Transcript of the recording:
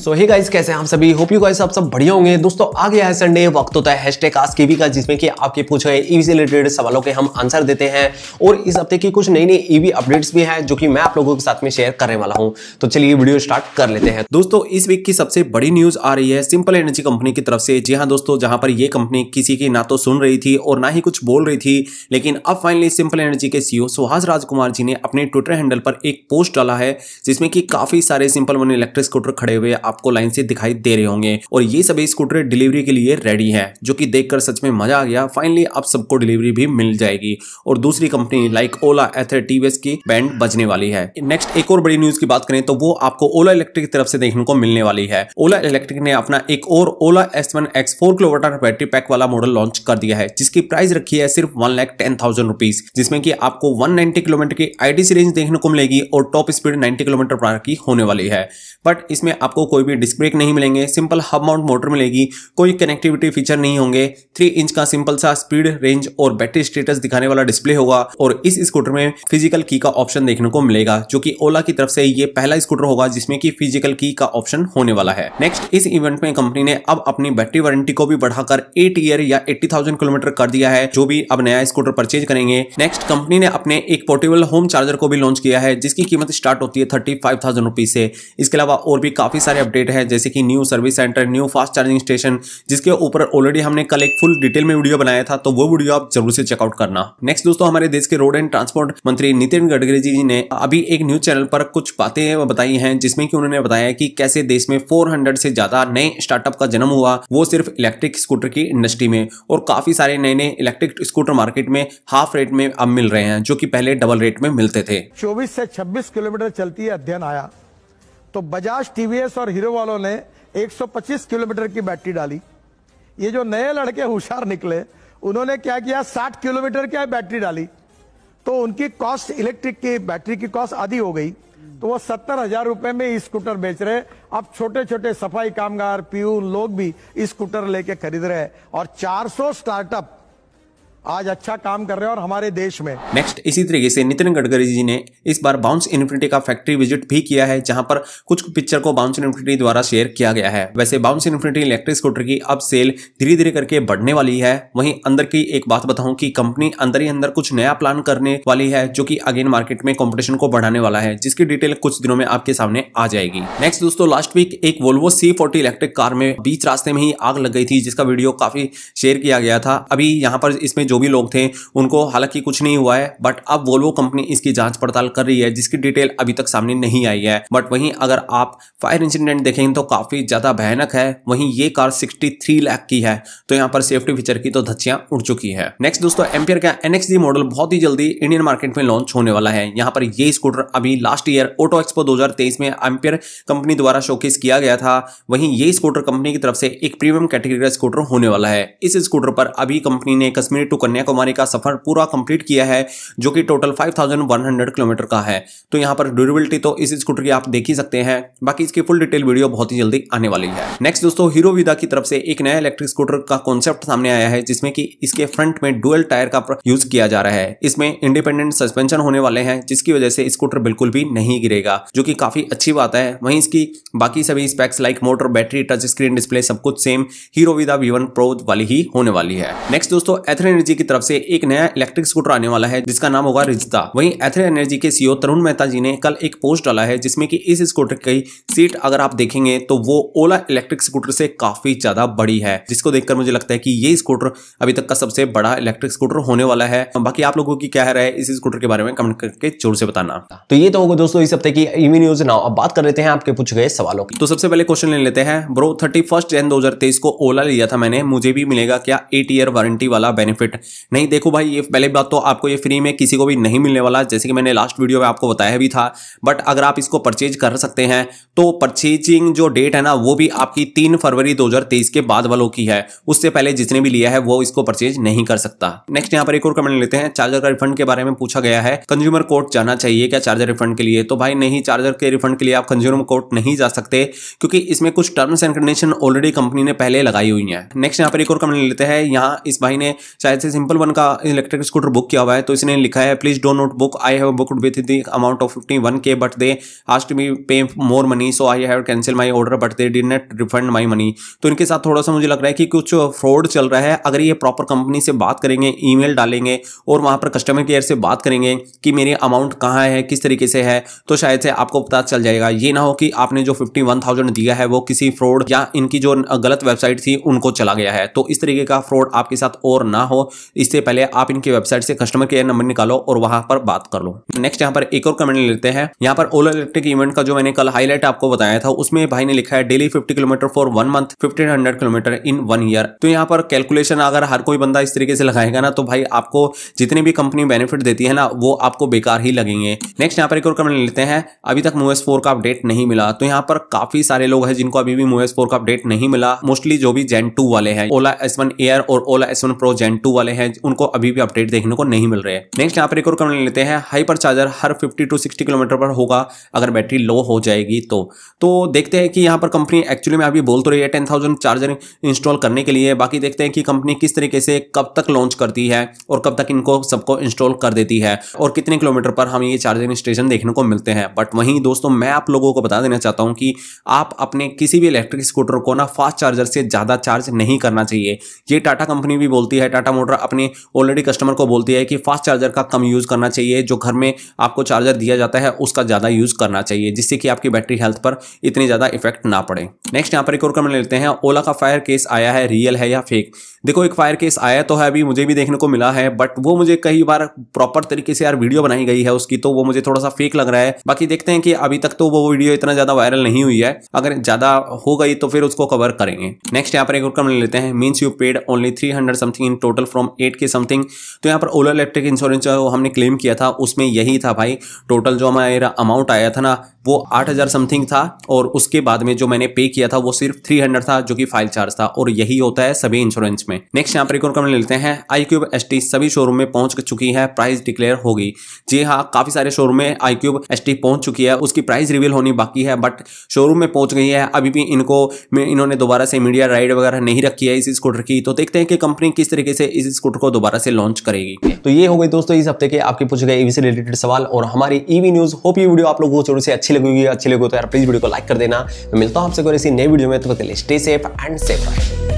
सो hey guys कैसे हैं आप सभी होप यू गाइस आप सब बढ़िया होंगे दोस्तों आ गया है संडे वक्त होता है हैशटैग आस्क ईवी का जिसमें कि आपके पूछे गए ईवी e से रिलेटेड सवालों के हम आंसर देते हैं और इस हफ्ते की कुछ नई नई ईवी अपडेट्स भी हैं जो कि मैं आप लोगों के साथ में शेयर करने वाला हूं तो चलिए वीडियो स्टार्ट कर लेते हैं दोस्तों इस वीक की सबसे बड़ी न्यूज आ रही है सिंपल एनर्जी कंपनी की तरफ से जी हाँ दोस्तों जहां पर ये कंपनी किसी की ना तो सुन रही थी और ना ही कुछ बोल रही थी लेकिन अब फाइनली सिंपल एनर्जी के सीओ e सुहास राजकुमार जी ने अपने ट्विटर हैंडल पर एक पोस्ट डाला है जिसमें कि काफी सारे सिंपल वन इलेक्ट्रिक स्कूटर खड़े हुए हुए आपको लाइन से दिखाई दे रहे होंगे और ये सभी स्कूटर डिलीवरी के लिए रेडी है जो की देखकर सच में मजा आ गया फाइनली आप सबको डिलीवरी भी मिल जाएगी और दूसरी कंपनी लाइक ओला एथर टीवीएस की बैंड बजने वाली है नेक्स्ट एक और बड़ी न्यूज की बात करें तो वो आपको ओला इलेक्ट्रिक की तरफ से देखने को मिलने वाली है ओला इलेक्ट्रिक ने अपना एक और Ola S one X four kilowatt battery pack वाला मॉडल लॉन्च कर दिया है जिसकी प्राइस रखी है सिर्फ one lakh ten thousand rupees जिसमें की आपको वन नाइनटी किलोमीटर की आईडीसी रेंज देखने को मिलेगी और टॉप स्पीड नाइनटी किलोमीटर पर की होने वाली है बट इसमें आपको आपको कोई भी डिस्क ब्रेक नहीं मिलेंगे सिंपल हब माउंट मोटर मिलेगी कोई कनेक्टिविटी फीचर नहीं होंगे थ्री इंच का सिंपल सा स्पीड रेंज और बैटरी स्टेटस दिखाने वाला डिस्प्ले होगा और इस स्कूटर में फिजिकल की का ऑप्शन देखने को मिलेगा जो की ओला की तरफ से ये पहला स्कूटर होगा जिसमें की फिजिकल की का ऑप्शन होने वाला है नेक्स्ट इस इवेंट में कंपनी ने अब अपनी बैटरी वारंटी को भी बढ़ाकर एट ईयर या एट्टी किलोमीटर कर दिया है जो भी अब नया स्कूटर परचेज करेंगे नेक्स्ट कंपनी ने अपने एक पोर्टेबल होम चार्जर को भी लॉन्च किया है जिसकी कीमत स्टार्ट होती है थर्टी फाइव थाउजेंड रुपीज से इसके अलावा और भी काफी सारे अपडेट हैं जैसे कि new service centre new fast charging station जिसके ऊपर ऑलरेडी हमने कल एक फुल डिटेल में वीडियो बनाया था तो वो वीडियो आप जरूर से चेकआउट करना नेक्स्ट दोस्तों हमारे देश के रोड एंड ट्रांसपोर्ट मंत्री नितिन गडकरी जी ने अभी एक न्यूज चैनल पर कुछ बातें बताई हैं जिसमें कि उन्होंने बताया कि कैसे देश में 400 से ज्यादा नए स्टार्टअप का जन्म हुआ वो सिर्फ इलेक्ट्रिक स्कूटर की इंडस्ट्री में और काफी सारे नए नए इलेक्ट्रिक स्कूटर मार्केट में हाफ रेट में अब मिल रहे हैं जो की पहले डबल रेट में मिलते थे चौबीस से छब्बीस किलोमीटर चलती है अध्ययन आया तो बजाज टीवीएस और हीरो वालों ने 125 किलोमीटर की बैटरी डाली ये जो नए लड़के होशियार निकले उन्होंने क्या किया 60 किलोमीटर की बैटरी डाली तो उनकी कॉस्ट इलेक्ट्रिक की बैटरी की कॉस्ट आधी हो गई तो वो सत्तर हजार रुपए में स्कूटर बेच रहे अब छोटे छोटे सफाई कामगार पीयू लोग भी स्कूटर लेके खरीद रहे हैं और 400 स्टार्टअप आज अच्छा काम कर रहे हैं और हमारे देश में नेक्स्ट इसी तरीके से नितिन गडकरी जी ने इस बार बाउंस इन्फिनिटी का फैक्ट्री विजिट भी किया है जहां पर कुछ पिक्चर को बाउंस इन्फिनिटी द्वारा शेयर किया गया है वैसे बाउंस इन्फिनिटी इलेक्ट्रिक स्कूटर की अब सेल धीरे धीरे करके बढ़ने वाली है वही अंदर की एक बात बताऊं की कंपनी अंदर ही अंदर कुछ नया प्लान करने वाली है जो की अगेन मार्केट में कॉम्पिटिशन को बढ़ाने वाला है जिसकी डिटेल कुछ दिनों में आपके सामने आ जाएगी नेक्स्ट दोस्तों लास्ट वीक एक वोल्वो सी इलेक्ट्रिक कार में बीच रास्ते में ही आग लग गई थी जिसका वीडियो काफी शेयर किया गया था अभी यहाँ पर इसमें जो भी लोग थे उनको हालांकि कुछ नहीं हुआ है बट अब वोल्वो कंपनी इसकी जांच पड़ताल कर रही है जिसकी डिटेल अभी तक सामने नहीं आई है बट वहीं अगर आप फायर इंसिडेंट देखेंगे तो काफी ज्यादा भयानक है वहीं ये कार 63 लाख की है तो यहाँ पर सेफ्टी फीचर की तो धच्चियां उड़ चुकी है नेक्स्ट दोस्तों एम्पियर का एनएक्स मॉडल बहुत ही जल्दी इंडियन मार्केट में लॉन्च होने वाला है यहाँ पर ये स्कूटर अभी लास्ट ईयर ऑटो एक्सपो दो में एम्पियर कंपनी द्वारा शोकेस किया गया था वहीं ये स्कूटर कंपनी की तरफ से एक प्रीमियम कैटेगरी का स्कूटर होने वाला है इस स्कूटर पर अभी कंपनी ने कश्मीर टू कन्याकुमारी का सफर पूरा कंप्लीट किया है जो कि टोटल 5100 किलोमीटर का है तो यहाँ पर ड्यूरेबिलिटी तो इस स्कूटर की आप देख ही सकते हैं बाकी इसकी फुल डिटेल वीडियो बहुत ही जल्दी आने वाली है नेक्स्ट दोस्तों हीरो विदा की तरफ से एक नया इलेक्ट्रिक स्कूटर का कॉन्सेप्ट सामने आया है जिसमें कि इसके फ्रंट में डुअल टायर का यूज किया जा रहा है इसमें इंडिपेंडेंट सस्पेंशन होने वाले हैं जिसकी वजह से स्कूटर बिल्कुल भी नहीं गिरेगा जो कि काफी अच्छी बात है वहीं इसकी बाकी सभी specs like motor battery touch screen display सब कुछ same Hero Vida V one pro वाली ही होने वाली है नेक्स्ट दोस्तों एथर एनर्जी एनर्जी की तरफ से एक नया इलेक्ट्रिक स्कूटर आने वाला है जिसका नाम होगा रिजता वहीं एथर एनर्जी के सीईओ तरुण मेहता जी ने कल एक पोस्ट डाला है जिसमें कि इस स्कूटर की सीट अगर आप देखेंगे तो वो ओला इलेक्ट्रिक स्कूटर से काफी ज्यादा बड़ी है जिसको देखकर मुझे लगता है कि ये स्कूटर अभी तक का सबसे बड़ा इलेक्ट्रिक स्कूटर होने वाला है बाकी आप लोगों की क्या है इस स्कूटर के बारे में कमेंट करके जोर से बताना तो ये तो होगा दोस्तों इस हफ्ते की ईवी न्यूज नाउ अब बात कर लेते हैं आपके पूछ गए सवालों की तो सबसे पहले क्वेश्चन ले लेते हैं ब्रो थर्टी फर्स्ट जैन दो को ओला लिया था मैंने मुझे भी मिलेगा क्या एट ईयर वारंटी वाला बेनिफिट नहीं देखो भाई ये पहले बात तो आपको ये फ्री में किसी को भी नहीं मिलने वाला जैसे कि मैंने लास्ट वीडियो में आपको बताया भी था बट अगर आप इसको परचेज कर सकते हैं तो परचेजिंग जो डेट है ना वो भी आपकी तीन फरवरी दो के बाद वालों की है उससे पहले जिसने भी लिया है वो इसको परचेज नहीं कर सकता नेक्स्ट यहाँ पर एक और कमेंट लेते हैं चार्जर का रिफंड के बारे में पूछा गया है कंज्यूमर कोर्ट जाना चाहिए क्या चार्जर रिफंड के लिए तो भाई नहीं चार्जर के रिफंड के लिए आप कंज्यूमर कोर्ट नहीं जा सकते क्योंकि इसमें कुछ terms and condition already company ने पहले लगाई हुई है नेक्स्ट यहाँ पर एक और कमेंट लेते हैं यहाँ इस भाई ने शायद से सिंपल वन का इलेक्ट्रिक स्कूटर बुक किया हुआ है तो इसने लिखा है please do note book I have book with the amount of fifty one K but they asked me pay more money so I have cancel my order but they did not refund my money तो इनके साथ थोड़ा सा मुझे लग रहा है कि कुछ फ्रॉड चल रहा है अगर ये प्रॉपर कंपनी से बात करेंगे मेल डालेंगे और वहाँ पर कस्टमर केयर से बात करेंगे कि मेरे अमाउंट कहाँ है किस तरीके से है तो शायद से आपको पता चल जाएगा ये ना हो कि आपने जो फिफ्टी वन थाउजेंड दिया है वो किसी फ्रॉड या इनकी जो गलत वेबसाइट थी उनको चला गया है तो इस तरीके का फ्रॉड आपके साथ और ना हो इससे पहले आप इनकी वेबसाइट से कस्टमर केयर नंबर निकालो और वहां पर बात कर लो नेक्स्ट यहाँ पर एक और कमेंट लेते हैं यहाँ पर ओला इलेक्ट्रिक इवेंट का जो मैंने कल हाईलाइट आपको बताया था उसमें भाई ने लिखा है daily fifty kilometre for one month fifteen kilometre in one year तो यहाँ पर कैलकुलेशन अगर हर कोई बंदा इस तरीके से लगाएगा ना तो भाई आपको जितनी भी कंपनी बेनिफिट देती है ना वो आपको बेकार ही लगेंगे नेक्स्ट यहाँ पर एक और कमेंट लेते हैं अभी तक मोएस फोर का अपडेट नहीं मिला तो यहाँ पर काफी सारे लोग हैं जिनको अभी भी मोएस फोर का अपडेट नहीं मिला मोस्टली जो भी जेन टू वाले हैं ओला एस वन एयर और Ola S one pro gen two वाले हैं उनको अभी भी अपडेट देखने को नहीं मिल रहे हैं नेक्स्ट यहाँ पर एक और कमेंट लेते हैं हाइपर चार्जर हर फिफ्टी टू सिक्सटी किलोमीटर पर होगा अगर बैटरी लो हो जाएगी तो तो देखते हैं कि यहाँ पर कंपनी एक्चुअली में अभी बोल तो रही है टेन थाउजेंड चार्जर इंस्टॉल करने के लिए बाकी देखते हैं कि कंपनी किस तरीके से कब तक लॉन्च करती है और कब तक इनको सबको इंस्टॉल कर देती है और कितने किलोमीटर पर हमें ये चार्जिंग स्टेशन देखने को मिलते हैं बट वहीं दोस्तों मैं आप लोगों को बता देना चाहता हूँ कि आप अपने किसी भी इलेक्ट्रिक स्कूटर को ना फास्ट चार्जर से ज़्यादा चार्ज नहीं करना चाहिए ये टाटा कंपनी भी बोलती है टाटा मोटर और अपने ऑलरेडी कस्टमर को बोलती है कि फास्ट चार्जर का कम यूज़ करना चाहिए जो घर में आपको चार्जर दिया जाता है उसका ज़्यादा यूज़ करना चाहिए जिससे कि आपकी बैटरी हेल्थ पर इतनी ज़्यादा इफेक्ट ना पड़े नेक्स्ट यहाँ पर एक और कमेंट लेते हैं ओला का फायर केस आया है रियल है या फेक देखो एक फायर केस आया तो है अभी मुझे भी देखने को मिला है बट वो मुझे कई बार प्रॉपर तरीके से यार वीडियो बनाई गई है उसकी तो वो मुझे थोड़ा सा फेक लग रहा है बाकी देखते हैं कि अभी तक तो वो वीडियो इतना ज़्यादा वायरल नहीं हुई है अगर ज़्यादा हो गई तो फिर उसको कवर करेंगे नेक्स्ट यहाँ पर एक और कमेंट लेते हैं means you paid only three something in total from from eight K something तो यहाँ पर ओला इलेक्ट्रिक इंश्योरेंस जो हमने क्लेम किया था उसमें यही था भाई टोटल जो हमारा अमाउंट आया था ना वो आठ हज़ार समथिंग था और उसके बाद में जो मैंने पे किया था वो सिर्फ थ्री हंड्रेड था जो कि फाइल चार्ज था और यही होता है सभी इंश्योरेंस में नेक्स्ट यहाँ पर एक और कमेंट लेते हैं आई क्यूब एस टी सभी शोरूम में पहुंच चुकी है प्राइस डिक्लेयर होगी जी हाँ काफी सारे शोरूम में आई क्यूब एस टी पहुंच चुकी है उसकी प्राइस रिवील होनी बाकी है बट शोरूम में पहुंच गई है अभी भी इनको इन्होंने दोबारा से मीडिया राइड वगैरह नहीं रखी है इस स्कूटर की तो देखते हैं कि कंपनी किस तरीके से इस इस स्कूटर को दोबारा से लॉन्च करेगी तो ये हो गई दोस्तों इस हफ्ते के आपके पूछे गए ईवी से रिलेटेड सवाल और हमारी ईवी न्यूज होप ये वीडियो आप लोगों को जरूर से अच्छी लगेगी अच्छी लगेगी तो यार प्लीज वीडियो को लाइक कर देना मिलता हूँ आपसे कोई ऐसी नई वीडियो में तो स्टे सेफ एंड सेफ रहे